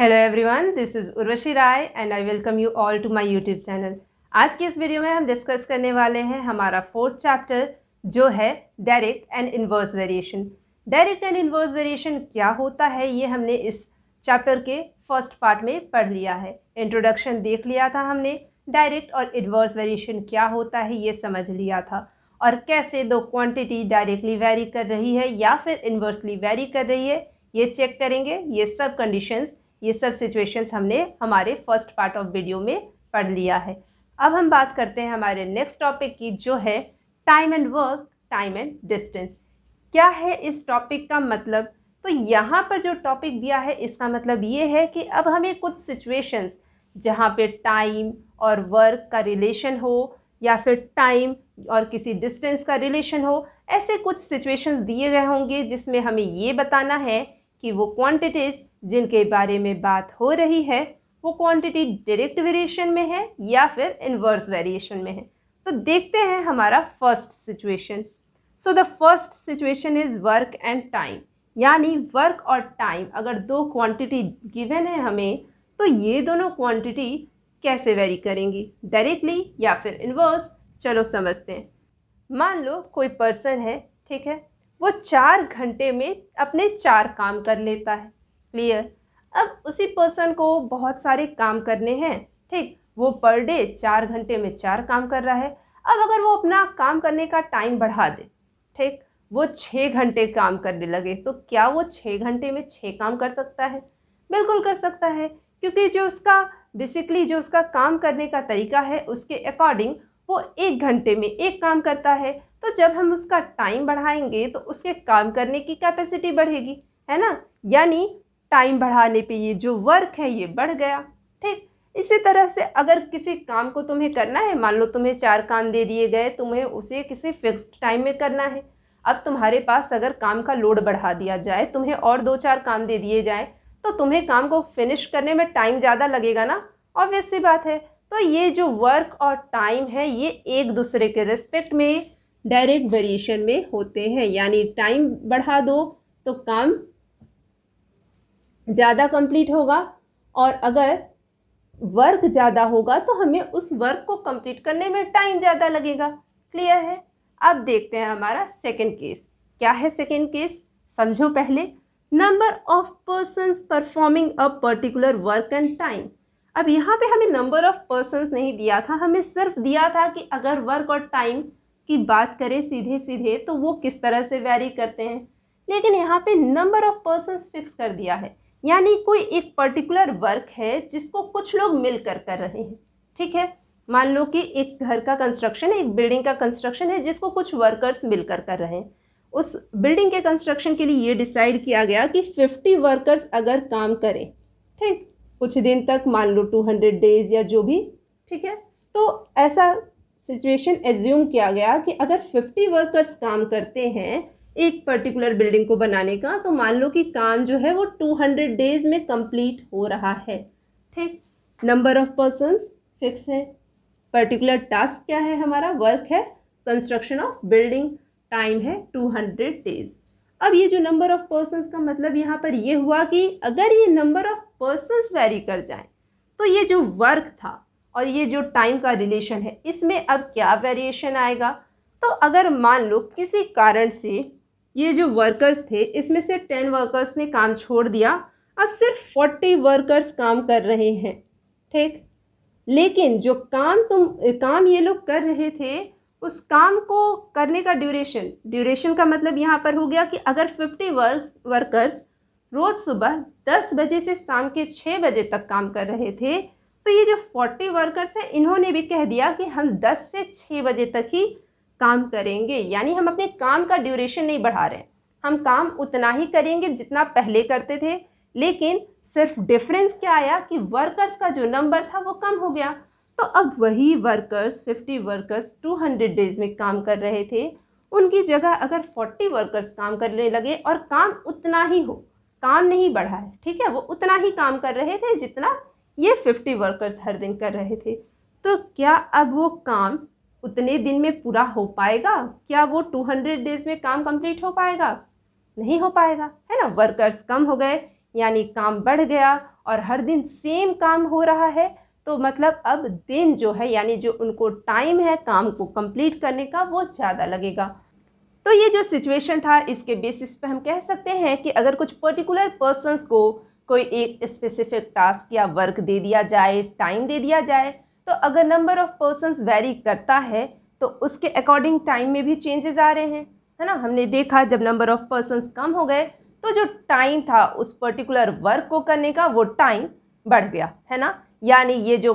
hello everyone this is Urvashi Rai and I welcome you all to my YouTube channel आज की इस video में हम डिस्कस करने वाले हैं हमारा फोर्थ चैप्टर जो है direct and inverse variation direct and inverse variation क्या होता है ये हमने इस चैप्टर के फर्स्ट पार्ट में पढ़ लिया है इंट्रोडक्शन देख लिया था हमने डायरेक्ट और इन्वर्स वेरिएशन क्या होता है ये समझ लिया था और कैसे दो क्वान्टिटी डायरेक्टली वेरी कर रही है या फिर इन्वर्सली वेरी कर रही है ये चेक करेंगे ये सब कंडीशंस ये सब सिचुएशंस हमने हमारे फर्स्ट पार्ट ऑफ वीडियो में पढ़ लिया है अब हम बात करते हैं हमारे नेक्स्ट टॉपिक की जो है time and work time and distance क्या है इस टॉपिक का मतलब तो यहाँ पर जो टॉपिक दिया है इसका मतलब ये है कि अब हमें कुछ सिचुएशंस जहाँ पे टाइम और वर्क का रिलेशन हो या फिर टाइम और किसी डिस्टेंस का रिलेशन हो ऐसे कुछ सिचुएशंस दिए गए होंगे जिसमें हमें ये बताना है कि वो क्वांटिटीज़ जिनके बारे में बात हो रही है वो क्वांटिटी डायरेक्ट वेरिएशन में है या फिर इन्वर्स वेरिएशन में है तो देखते हैं हमारा first situation so the first situation is work and time यानी वर्क और टाइम अगर दो क्वांटिटी गिवन है हमें तो ये दोनों क्वांटिटी कैसे वेरी करेंगी डायरेक्टली या फिर इन्वर्स चलो समझते हैं मान लो कोई पर्सन है ठीक है वो चार घंटे में अपने चार काम कर लेता है क्लियर अब उसी पर्सन को बहुत सारे काम करने हैं ठीक वो पर डे चार घंटे में चार काम कर रहा है अब अगर वो अपना काम करने का टाइम बढ़ा दे ठीक वो छः घंटे काम करने लगे तो क्या वो छः घंटे में छः काम कर सकता है बिल्कुल कर सकता है क्योंकि जो उसका बेसिकली जो उसका काम करने का तरीका है उसके अकॉर्डिंग वो एक घंटे में एक काम करता है तो जब हम उसका टाइम बढ़ाएंगे तो उसके काम करने की कैपेसिटी बढ़ेगी है ना यानी टाइम बढ़ाने पे ये जो वर्क है ये बढ़ गया ठीक इसी तरह से अगर किसी काम को तुम्हें करना है मान लो तुम्हें चार काम दे दिए गए तुम्हें उसे किसी फिक्स टाइम में करना है अब तुम्हारे पास अगर काम का लोड बढ़ा दिया जाए तुम्हें और दो चार काम दे दिए जाए तो तुम्हें काम को फिनिश करने में टाइम ज़्यादा लगेगा ना ऑब्वियस सी बात है तो ये जो वर्क और टाइम है ये एक दूसरे के रिस्पेक्ट में डायरेक्ट वेरिएशन में होते हैं यानी टाइम बढ़ा दो तो काम ज़्यादा कंप्लीट होगा और अगर वर्क ज़्यादा होगा तो हमें उस वर्क को कंप्लीट करने में टाइम ज़्यादा लगेगा क्लियर है अब देखते हैं हमारा सेकेंड केस क्या है सेकेंड केस समझो पहले number of persons performing a particular work and time अब यहाँ पे हमें नंबर ऑफ पर्सन नहीं दिया था हमें सिर्फ दिया था कि अगर वर्क और टाइम की बात करें सीधे सीधे तो वो किस तरह से वेरी करते हैं लेकिन यहाँ पे नंबर ऑफ पर्सन फिक्स कर दिया है यानी कोई एक पर्टिकुलर वर्क है जिसको कुछ लोग मिलकर कर रहे हैं ठीक है मान लो कि एक घर का कंस्ट्रक्शन है एक बिल्डिंग का कंस्ट्रक्शन है जिसको कुछ वर्कर्स मिलकर कर रहे हैं उस बिल्डिंग के कंस्ट्रक्शन के लिए ये डिसाइड किया गया कि फिफ्टी वर्कर्स अगर काम करें ठीक कुछ दिन तक मान लो टू हंड्रेड डेज या जो भी ठीक है तो ऐसा सिचुएशन एज्यूम किया गया कि अगर फिफ्टी वर्कर्स काम करते हैं एक पर्टिकुलर बिल्डिंग को बनाने का तो मान लो कि काम जो है वो टू हंड्रेड डेज में कंप्लीट हो रहा है ठीक नंबर ऑफ पर्सनस फिक्स है पर्टिकुलर टास्क क्या है हमारा वर्क है कंस्ट्रक्शन ऑफ बिल्डिंग टाइम है टू हंड्रेड डेज अब ये जो नंबर ऑफ पर्सनस का मतलब यहाँ पर ये हुआ कि अगर ये नंबर ऑफ पर्सनस वेरी कर जाए तो ये जो वर्क था और ये जो टाइम का रिलेशन है इसमें अब क्या वेरिएशन आएगा तो अगर मान लो किसी कारण से ये जो वर्कर्स थे इसमें से टेन वर्कर्स ने काम छोड़ दिया अब सिर्फ फोर्टी वर्कर्स काम कर रहे हैं ठीक लेकिन जो काम तुम काम ये लोग कर रहे थे उस काम को करने का ड्यूरेशन ड्यूरेशन का मतलब यहाँ पर हो गया कि अगर फिफ्टी वर्क वर्कर्स रोज़ सुबह दस बजे से शाम के छः बजे तक काम कर रहे थे तो ये जो फोर्टी वर्कर्स हैं इन्होंने भी कह दिया कि हम दस से छः बजे तक ही काम करेंगे यानी हम अपने काम का ड्यूरेशन नहीं बढ़ा रहे हम काम उतना ही करेंगे जितना पहले करते थे लेकिन सिर्फ डिफरेंस क्या आया कि वर्कर्स का जो नंबर था वो कम हो गया तो अब वही वर्कर्स 50 वर्कर्स 200 डेज में काम कर रहे थे उनकी जगह अगर 40 वर्कर्स काम करने लगे और काम उतना ही हो काम नहीं बढ़ा है ठीक है वो उतना ही काम कर रहे थे जितना ये 50 वर्कर्स हर दिन कर रहे थे तो क्या अब वो काम उतने दिन में पूरा हो पाएगा क्या वो टू हंड्रेड डेज में काम कंप्लीट हो पाएगा नहीं हो पाएगा है ना वर्कर्स कम हो गए यानी काम बढ़ गया और हर दिन सेम काम हो रहा है तो मतलब अब दिन जो है यानी जो उनको टाइम है काम को कंप्लीट करने का वो ज़्यादा लगेगा तो ये जो सिचुएशन था इसके बेसिस पे हम कह सकते हैं कि अगर कुछ पर्टिकुलर पर्सनस को कोई एक स्पेसिफिक टास्क या वर्क दे दिया जाए टाइम दे दिया जाए तो अगर नंबर ऑफ़ पर्सनस वेरी करता है तो उसके अकॉर्डिंग टाइम में भी चेंजेस आ रहे हैं है ना हमने देखा जब नंबर ऑफ़ पर्सनस कम हो गए तो जो टाइम था उस पर्टिकुलर वर्क को करने का वो टाइम बढ़ गया है ना यानी ये जो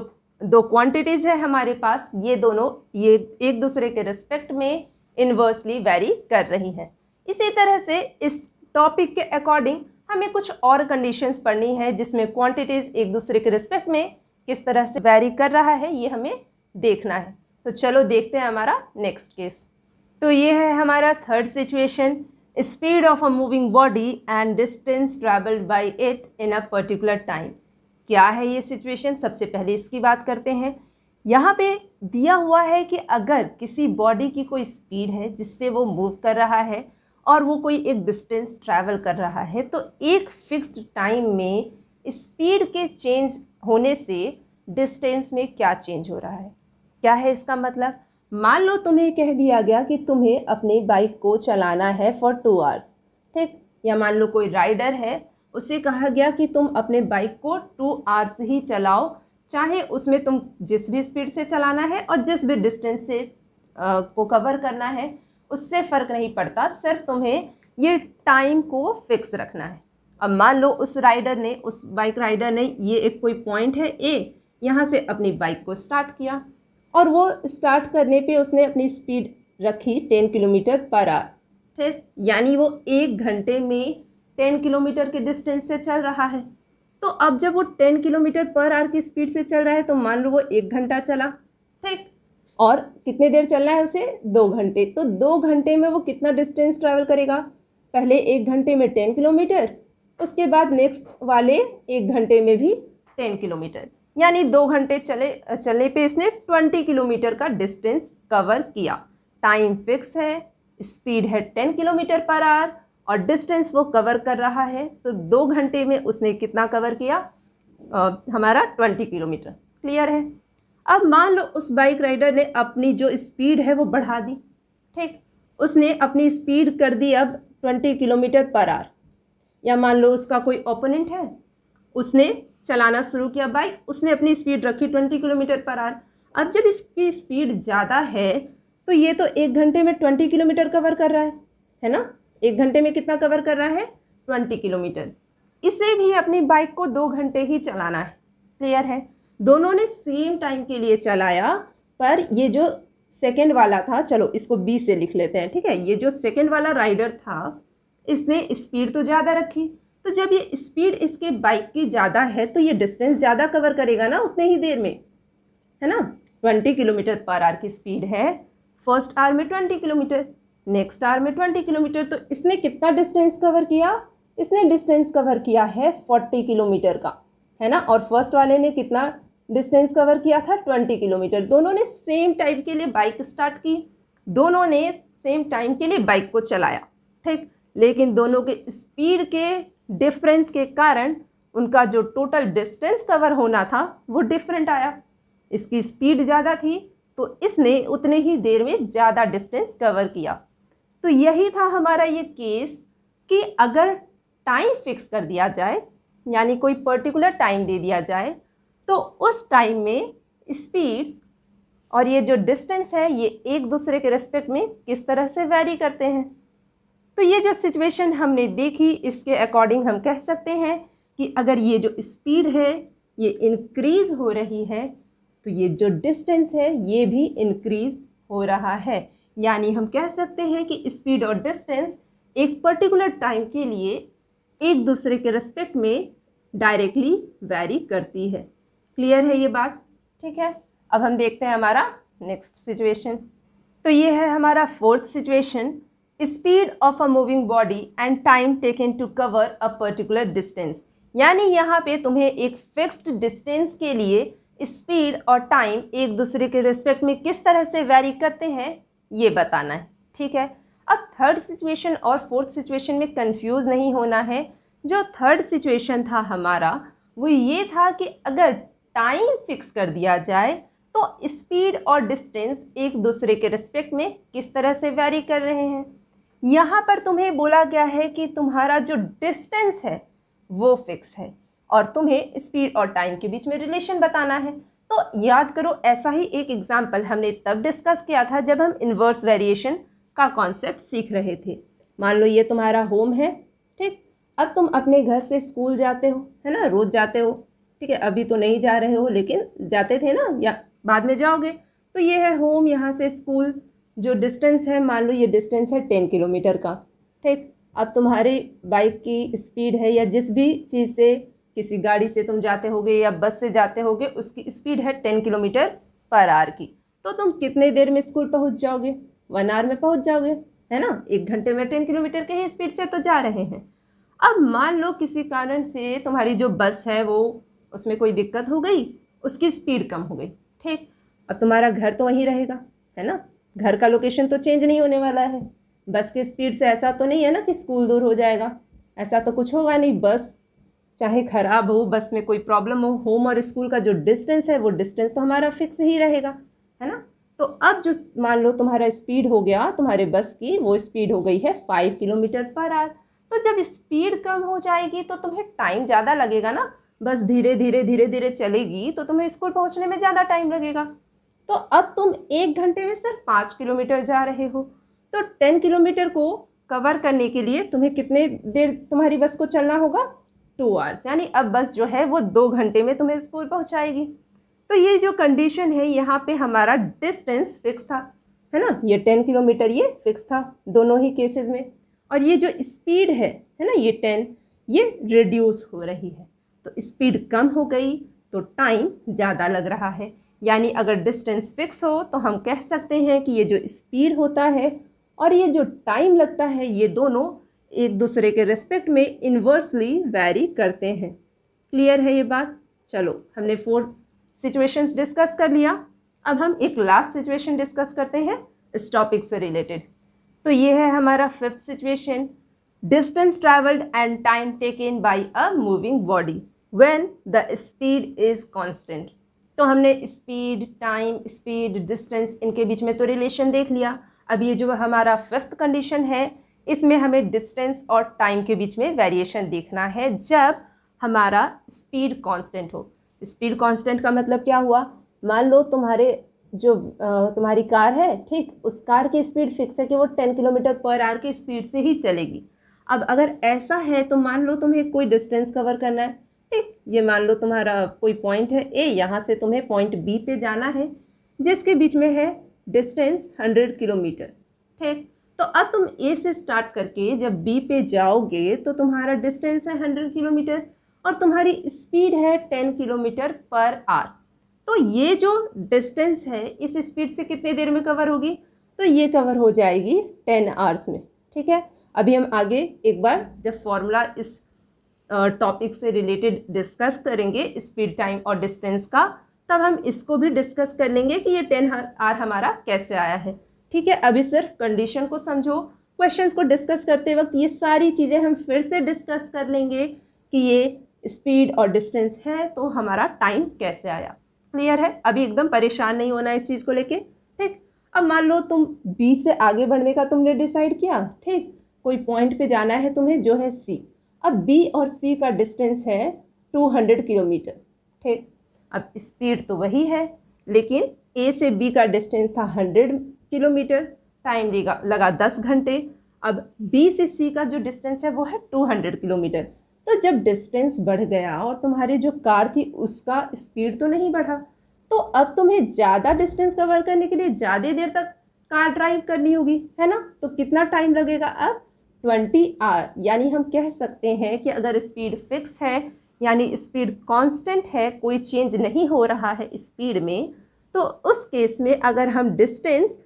दो क्वांटिटीज़ है हमारे पास ये दोनों ये एक दूसरे के रिस्पेक्ट में इन्वर्सली वेरी कर रही हैं इसी तरह से इस टॉपिक के अकॉर्डिंग हमें कुछ और कंडीशंस पढ़नी है जिसमें क्वांटिटीज़ एक दूसरे के रिस्पेक्ट में किस तरह से वैरी कर रहा है ये हमें देखना है तो चलो देखते हैं हमारा नेक्स्ट केस तो ये है हमारा third situation speed of a moving body and distance travelled by it in a particular time क्या है ये सिचुएशन सबसे पहले इसकी बात करते हैं यहाँ पे दिया हुआ है कि अगर किसी बॉडी की कोई स्पीड है जिससे वो मूव कर रहा है और वो कोई एक डिस्टेंस ट्रैवल कर रहा है तो एक फिक्स्ड टाइम में स्पीड के चेंज होने से डिस्टेंस में क्या चेंज हो रहा है क्या है इसका मतलब मान लो तुम्हें कह दिया गया कि तुम्हें अपनी बाइक को चलाना है फॉर टू आवर्स ठीक या मान लो कोई राइडर है उसे कहा गया कि तुम अपने बाइक को टू आवर्स ही चलाओ चाहे उसमें तुम जिस भी स्पीड से चलाना है और जिस भी डिस्टेंस से आ, को कवर करना है उससे फ़र्क नहीं पड़ता सिर्फ तुम्हें ये टाइम को फिक्स रखना है अब मान लो उस राइडर ने उस बाइक राइडर ने ये एक कोई पॉइंट है ए यहाँ से अपनी बाइक को स्टार्ट किया और वो स्टार्ट करने पे उसने अपनी स्पीड रखी टेन किलोमीटर पर आर ठीक यानी वो एक घंटे में टेन किलोमीटर के डिस्टेंस से चल रहा है तो अब जब वो टेन किलोमीटर पर आर की स्पीड से चल रहा है तो मान लो वो एक घंटा चला ठीक और कितने देर चलना है उसे दो घंटे तो दो घंटे में वो कितना डिस्टेंस ट्रैवल करेगा पहले एक घंटे में टेन किलोमीटर उसके बाद नेक्स्ट वाले एक घंटे में भी टेन किलोमीटर यानी दो घंटे चले चलने पे इसने ट्वेंटी किलोमीटर का डिस्टेंस कवर किया टाइम फिक्स है स्पीड है टेन किलोमीटर पर आर और डिस्टेंस वो कवर कर रहा है तो दो घंटे में उसने कितना कवर किया आ, हमारा ट्वेंटी किलोमीटर क्लियर है अब मान लो उस बाइक राइडर ने अपनी जो स्पीड है वो बढ़ा दी ठीक उसने अपनी स्पीड कर दी अब ट्वेंटी किलोमीटर पर आवर या मान लो उसका कोई ओपोनेंट है उसने चलाना शुरू किया बाइक उसने अपनी स्पीड रखी ट्वेंटी किलोमीटर पर आर अब जब इसकी स्पीड ज़्यादा है तो ये तो एक घंटे में ट्वेंटी किलोमीटर कवर कर रहा है है ना एक घंटे में कितना कवर कर रहा है ट्वेंटी किलोमीटर इसे भी अपनी बाइक को दो घंटे ही चलाना है क्लियर है दोनों ने सेम टाइम के लिए चलाया पर ये जो सेकेंड वाला था चलो इसको बी से लिख लेते हैं ठीक है ये जो सेकेंड वाला राइडर था इसने स्पीड तो ज़्यादा रखी तो जब ये स्पीड इसके बाइक की ज़्यादा है तो ये डिस्टेंस ज़्यादा कवर करेगा ना उतने ही देर में है ना ट्वेंटी किलोमीटर पर आर की स्पीड है फर्स्ट आर में ट्वेंटी किलोमीटर नेक्स्ट आर में ट्वेंटी किलोमीटर तो इसने कितना डिस्टेंस कवर किया इसने डिस्टेंस कवर किया है फोर्टी किलोमीटर का है ना और फर्स्ट वाले ने कितना डिस्टेंस कवर किया था ट्वेंटी किलोमीटर दोनों ने सेम टाइम के लिए बाइक स्टार्ट की दोनों ने सेम टाइम के लिए बाइक को चलाया ठीक लेकिन दोनों के स्पीड के डिफरेंस के कारण उनका जो टोटल डिस्टेंस कवर होना था वो डिफरेंट आया इसकी स्पीड ज़्यादा थी तो इसने उतने ही देर में ज़्यादा डिस्टेंस कवर किया तो यही था हमारा ये केस कि अगर टाइम फिक्स कर दिया जाए यानी कोई पर्टिकुलर टाइम दे दिया जाए तो उस टाइम में स्पीड और ये जो डिस्टेंस है ये एक दूसरे के रेस्पेक्ट में किस तरह से वेरी करते हैं तो ये जो सिचुएशन हमने देखी इसके अकॉर्डिंग हम कह सकते हैं कि अगर ये जो स्पीड है ये इनक्रीज़ हो रही है तो ये जो डिस्टेंस है ये भी इनक्रीज़ हो रहा है यानी हम कह सकते हैं कि स्पीड और डिस्टेंस एक पर्टिकुलर टाइम के लिए एक दूसरे के रिस्पेक्ट में डायरेक्टली वैरी करती है क्लियर है ये बात ठीक है अब हम देखते हैं हमारा नेक्स्ट सिचुएशन तो ये है हमारा fourth situation speed of a moving body and time taken to cover a particular distance यानी यहाँ पे तुम्हें एक फिक्स्ड डिस्टेंस के लिए स्पीड और टाइम एक दूसरे के रिस्पेक्ट में किस तरह से वैरी करते हैं ये बताना है ठीक है अब थर्ड सिचुएशन और फोर्थ सिचुएशन में कंफ्यूज नहीं होना है जो थर्ड सिचुएशन था हमारा वो ये था कि अगर टाइम फिक्स कर दिया जाए तो स्पीड और डिस्टेंस एक दूसरे के रिस्पेक्ट में किस तरह से वैरी कर रहे हैं यहाँ पर तुम्हें बोला गया है कि तुम्हारा जो डिस्टेंस है वो फिक्स है और तुम्हें स्पीड और टाइम के बीच में रिलेशन बताना है तो याद करो ऐसा ही एक एग्जाम्पल हमने तब डिस्कस किया था जब हम इन्वर्स वेरिएशन का कॉन्सेप्ट सीख रहे थे मान लो ये तुम्हारा होम है ठीक अब तुम अपने घर से स्कूल जाते हो है ना रोज़ जाते हो ठीक है अभी तो नहीं जा रहे हो लेकिन जाते थे ना या बाद में जाओगे तो ये है होम यहाँ से स्कूल जो डिस्टेंस है मान लो ये डिस्टेंस है टेन किलोमीटर का ठीक अब तुम्हारी बाइक की स्पीड है या जिस भी चीज़ से किसी गाड़ी से तुम जाते होगे या बस से जाते होगे उसकी स्पीड है टेन किलोमीटर पर आर की तो तुम कितने देर में स्कूल पहुंच जाओगे वन आवर में पहुंच जाओगे है ना एक घंटे में टेन किलोमीटर के ही स्पीड से तो जा रहे हैं अब मान लो किसी कारण से तुम्हारी जो बस है वो उसमें कोई दिक्कत हो गई उसकी स्पीड कम हो गई ठीक अब तुम्हारा घर तो वहीं रहेगा है ना घर का लोकेशन तो चेंज नहीं होने वाला है बस की स्पीड से ऐसा तो नहीं है ना कि स्कूल दूर हो जाएगा ऐसा तो कुछ होगा नहीं बस चाहे ख़राब हो बस में कोई प्रॉब्लम हो होम और स्कूल का जो डिस्टेंस है वो डिस्टेंस तो हमारा फिक्स ही रहेगा है ना तो अब जो मान लो तुम्हारा स्पीड हो गया तुम्हारे बस की वो स्पीड हो गई है फाइव किलोमीटर पर आर तो जब स्पीड कम हो जाएगी तो तुम्हें टाइम ज़्यादा लगेगा ना बस धीरे धीरे धीरे धीरे चलेगी तो तुम्हें स्कूल पहुंचने में ज़्यादा टाइम लगेगा तो अब तुम एक घंटे में सिर्फ पाँच किलोमीटर जा रहे हो तो टेन किलोमीटर को कवर करने के लिए तुम्हें कितने देर तुम्हारी बस को चलना होगा टू आवर्स यानी अब बस जो है वो दो घंटे में तुम्हें स्कूल पहुंचाएगी तो ये जो कंडीशन है यहाँ पे हमारा डिस्टेंस फिक्स था है ना ये टेन किलोमीटर ये फिक्स था दोनों ही केसेस में और ये जो स्पीड है है ना ये टेन ये रिड्यूस हो रही है तो स्पीड कम हो गई तो टाइम ज़्यादा लग रहा है यानी अगर डिस्टेंस फिक्स हो तो हम कह सकते हैं कि ये जो स्पीड होता है और ये जो टाइम लगता है ये दोनों एक दूसरे के रिस्पेक्ट में इन्वर्सली वेरी करते हैं क्लियर है ये बात चलो हमने फोर सिचुएशंस डिस्कस कर लिया अब हम एक लास्ट सिचुएशन डिस्कस करते हैं इस टॉपिक से रिलेटेड तो ये है हमारा fifth situation distance travelled and time taken by a moving body when the speed is constant तो हमने स्पीड टाइम स्पीड डिस्टेंस इनके बीच में तो रिलेशन देख लिया अब ये जो हमारा फिफ्थ कंडीशन है इसमें हमें डिस्टेंस और टाइम के बीच में वेरिएशन देखना है जब हमारा स्पीड कांस्टेंट हो स्पीड कांस्टेंट का मतलब क्या हुआ मान लो तुम्हारे जो तुम्हारी कार है ठीक उस कार की स्पीड फिक्स है कि वो टेन किलोमीटर पर आवर की स्पीड से ही चलेगी अब अगर ऐसा है तो मान लो तुम्हें कोई डिस्टेंस कवर करना है ठीक ये मान लो तुम्हारा कोई पॉइंट है ए यहाँ से तुम्हें पॉइंट बी पे जाना है जिसके बीच में है डिस्टेंस हंड्रेड किलोमीटर ठीक तो अब तुम ए से स्टार्ट करके जब बी पे जाओगे तो तुम्हारा डिस्टेंस है हंड्रेड किलोमीटर और तुम्हारी स्पीड है टेन किलोमीटर पर आर तो ये जो डिस्टेंस है इस स्पीड से कितनी देर में कवर होगी तो ये कवर हो जाएगी टेन आवर्स में ठीक है अभी हम आगे एक बार जब फॉर्मूला इस टॉपिक से रिलेटेड डिस्कस करेंगे स्पीड टाइम और डिस्टेंस का तब हम इसको भी डिस्कस कर लेंगे कि ये टेन आर हमारा कैसे आया है ठीक है अभी सिर्फ कंडीशन को समझो क्वेश्चंस को डिस्कस करते वक्त ये सारी चीज़ें हम फिर से डिस्कस कर लेंगे कि ये स्पीड और डिस्टेंस है तो हमारा टाइम कैसे आया क्लियर है अभी एकदम परेशान नहीं होना इस चीज़ को लेके ठीक अब मान लो तुम बी से आगे बढ़ने का तुमने डिसाइड किया ठीक कोई पॉइंट पे जाना है तुम्हें जो है सी अब बी और सी का डिस्टेंस है टू हंड्रेड किलोमीटर ठीक अब स्पीड तो वही है लेकिन ए से बी का डिस्टेंस था हंड्रेड किलोमीटर टाइम देगा लगा दस घंटे अब बी से सी का जो डिस्टेंस है वो है टू हंड्रेड किलोमीटर तो जब डिस्टेंस बढ़ गया और तुम्हारी जो कार थी उसका स्पीड तो नहीं बढ़ा तो अब तुम्हें ज़्यादा डिस्टेंस कवर करने के लिए ज़्यादा देर तक कार ड्राइव करनी होगी है ना तो कितना टाइम लगेगा अब ट्वेंटी आर यानी हम कह सकते हैं कि अगर स्पीड फिक्स है यानी स्पीड कांस्टेंट है कोई चेंज नहीं हो रहा है स्पीड में तो उस केस में अगर हम डिस्टेंस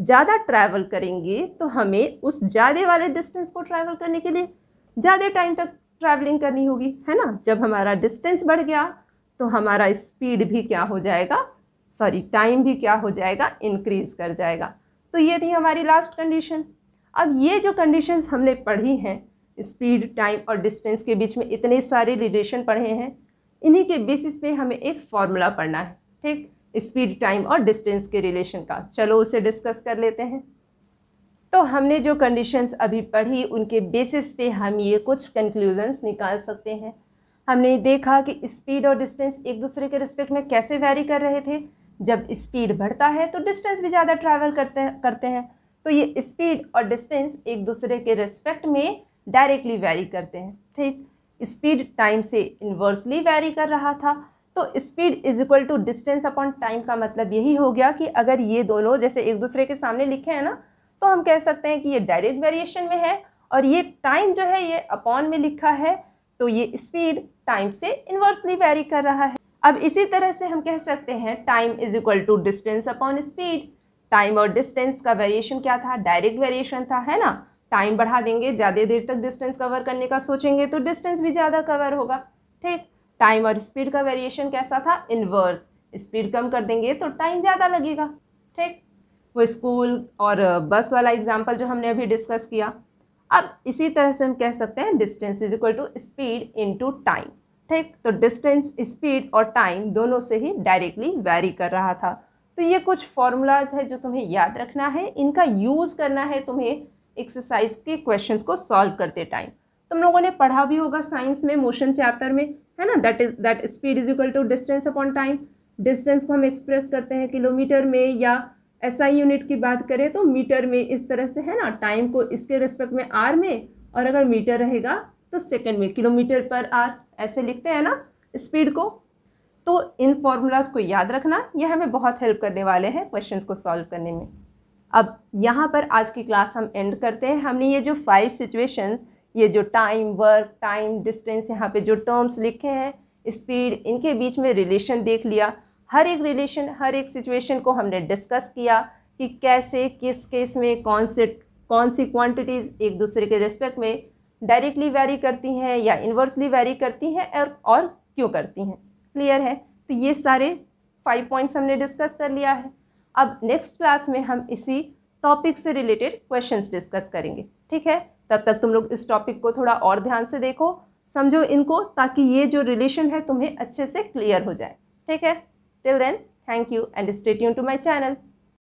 ज़्यादा ट्रैवल करेंगे तो हमें उस ज़्यादा वाले डिस्टेंस को ट्रैवल करने के लिए ज़्यादा टाइम तक ट्रैवलिंग करनी होगी है ना जब हमारा डिस्टेंस बढ़ गया तो हमारा स्पीड भी क्या हो जाएगा सॉरी टाइम भी क्या हो जाएगा इंक्रीज कर जाएगा तो ये थी हमारी लास्ट कंडीशन अब ये जो कंडीशंस हमने पढ़ी हैं स्पीड टाइम और डिस्टेंस के बीच में इतने सारे रिलेशन पढ़े हैं इन्हीं के बेसिस पे हमें एक फॉर्मूला पढ़ना है ठीक स्पीड टाइम और डिस्टेंस के रिलेशन का चलो उसे डिस्कस कर लेते हैं तो हमने जो कंडीशंस अभी पढ़ी उनके बेसिस पे हम ये कुछ कंक्लूजन्स निकाल सकते हैं हमने देखा कि स्पीड और डिस्टेंस एक दूसरे के रिस्पेक्ट में कैसे वेरी कर रहे थे जब स्पीड बढ़ता है तो डिस्टेंस भी ज़्यादा ट्रैवल करते करते हैं तो ये स्पीड और डिस्टेंस एक दूसरे के रिस्पेक्ट में डायरेक्टली वेरी करते हैं ठीक स्पीड टाइम से इन्वर्सली वेरी कर रहा था तो speed is equal to distance upon time का मतलब यही हो गया कि अगर ये दोनों जैसे एक दूसरे के सामने लिखे हैं ना तो हम कह सकते हैं कि ये डायरेक्ट वेरिएशन में है और ये टाइम जो है ये अपॉन में लिखा है तो ये स्पीड टाइम से इन्वर्सली वेरी कर रहा है अब इसी तरह से हम कह सकते हैं time is equal to distance upon speed time और डिस्टेंस का वेरिएशन क्या था डायरेक्ट वेरिएशन था है ना टाइम बढ़ा देंगे ज़्यादा देर तक डिस्टेंस कवर करने का सोचेंगे तो डिस्टेंस भी ज़्यादा कवर होगा ठीक टाइम और स्पीड का वेरिएशन कैसा था इनवर्स स्पीड कम कर देंगे तो टाइम ज़्यादा लगेगा ठीक वो स्कूल और बस वाला एग्जाम्पल जो हमने अभी डिस्कस किया अब इसी तरह से हम कह सकते हैं distance is equal to speed into time ठीक तो डिस्टेंस स्पीड और टाइम दोनों से ही डायरेक्टली वेरी कर रहा था तो ये कुछ फॉर्मूलाज है जो तुम्हें याद रखना है इनका यूज़ करना है तुम्हें एक्सरसाइज के क्वेश्चंस को सॉल्व करते टाइम तुम लोगों ने पढ़ा भी होगा साइंस में मोशन चैप्टर में है ना that is that speed is equal to distance upon time distance को हम एक्सप्रेस करते हैं किलोमीटर में या एस यूनिट की बात करें तो मीटर में इस तरह से है ना टाइम को इसके रिस्पेक्ट में आर में और अगर मीटर रहेगा तो सेकेंड में किलोमीटर पर आर ऐसे लिखते हैं ना स्पीड को तो इन फॉर्मूलाज को याद रखना यह हमें बहुत हेल्प करने वाले हैं क्वेश्चंस को सॉल्व करने में अब यहाँ पर आज की क्लास हम एंड करते हैं हमने ये जो फाइव सिचुएशंस ये जो टाइम वर्क टाइम डिस्टेंस यहाँ पे जो टर्म्स लिखे हैं स्पीड इनके बीच में रिलेशन देख लिया हर एक रिलेशन हर एक सिचुएशन को हमने डिस्कस किया कि कैसे किस केस में कौन से कौन सी क्वांटिटीज़ एक दूसरे के रिस्पेक्ट में डायरेक्टली वेरी करती हैं या इन्वर्सली वैरी करती हैं और, और क्यों करती हैं क्लियर है तो ये सारे फाइव पॉइंट्स हमने डिस्कस कर लिया है अब नेक्स्ट क्लास में हम इसी टॉपिक से रिलेटेड क्वेश्चंस डिस्कस करेंगे ठीक है तब तक तुम लोग इस टॉपिक को थोड़ा और ध्यान से देखो समझो इनको ताकि ये जो रिलेशन है तुम्हें अच्छे से क्लियर हो जाए ठीक है till then thank you and stay tuned to my channel